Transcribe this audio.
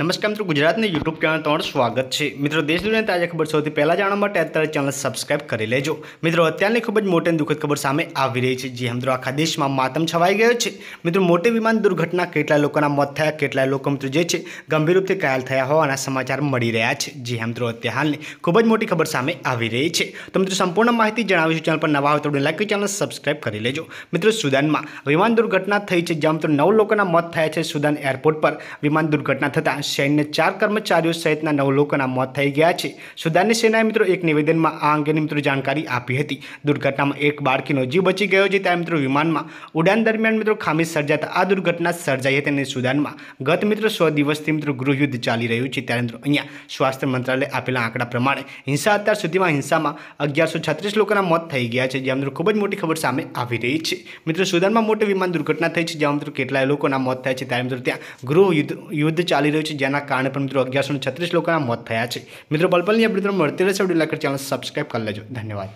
નમસ્કાર મિત્રો ગુજરાતની યુટ્યુબ ચેનલ તમારું સ્વાગત છે મિત્રો દેશ દુનિયાની તાજા ખબર સૌથી પહેલાં જાણવા માટે અત્યારે ચેનલ સબસ્ક્રાઇબ કરી લેજો મિત્રો અત્યારની ખૂબ જ મોટી દુઃખદ ખબર સામે આવી રહી છે જે મિત્રો આખા દેશમાં માતમ છવાઈ ગયો છે મિત્રો મોટી વિમાન દુર્ઘટના કેટલા લોકોના મોત થયા કેટલા લોકો મિત્રો જે છે ગંભીર રૂપથી ઘાયલ થયા હોવાના સમાચાર મળી રહ્યા છે જે મિત્રો અત્યારે હાલની ખૂબ જ મોટી ખબર સામે આવી રહી છે તો મિત્રો સંપૂર્ણ માહિતી જણાવીશું ચેનલ પર નવા હોય તો લાઈક ચેનલ સબસ્ક્રાઇબ કરી લેજો મિત્રો સુદાનમાં વિમાન દુર્ઘટના થઈ છે જ્યાં મિત્રો નવ લોકોના મોત થયા છે સુદાન એરપોર્ટ પર વિમાન દુર્ઘટના થતાં સૈન્ય ચાર કર્મચારીઓ સહિતના નવ લોકોના મોત થઈ ગયા છે સુદાનની સેનાએ મિત્રો એક નિવેદનમાં આ અંગેની મિત્રો જાણકારી આપી હતી દુર્ઘટનામાં એક બાળકીનો જીવ બચી ગયો છે ત્યાં મિત્રો વિમાનમાં ઉડાન દરમિયાન મિત્રો ખામી સર્જાતા આ દુર્ઘટના સર્જાઈ હતી અને સુદાનમાં ગત મિત્રો સો દિવસથી મિત્રો ગૃહયુદ્ધ ચાલી રહ્યું છે ત્યારે મિત્રો અહીંયા સ્વાસ્થ્ય મંત્રાલય આપેલા આંકડા પ્રમાણે હિંસા અત્યાર સુધીમાં હિંસામાં અગિયારસો છત્રીસ લોકોના મોત થઈ ગયા છે જ્યાં મિત્રો ખૂબ જ મોટી ખબર સામે આવી રહી છે મિત્રો સુદાનમાં મોટી વિમાન દુર્ઘટના થઈ છે જ્યાં મિત્રો કેટલાય લોકોના મોત થયા છે ત્યારે મિત્રો ત્યાં ગૃહ યુદ્ધ યુદ્ધ ચાલી રહ્યું છે જેના કારણે પણ મિત્રો અગિયારસો છત્રીસ લોકોના મોત થયા છે મિત્રો પલપલની અપડેટ મળતી રહેશે વિડીયો લાઈક ચેનલ સબસ્ક્રાઈબ કરી લેજો ધન્યવાદ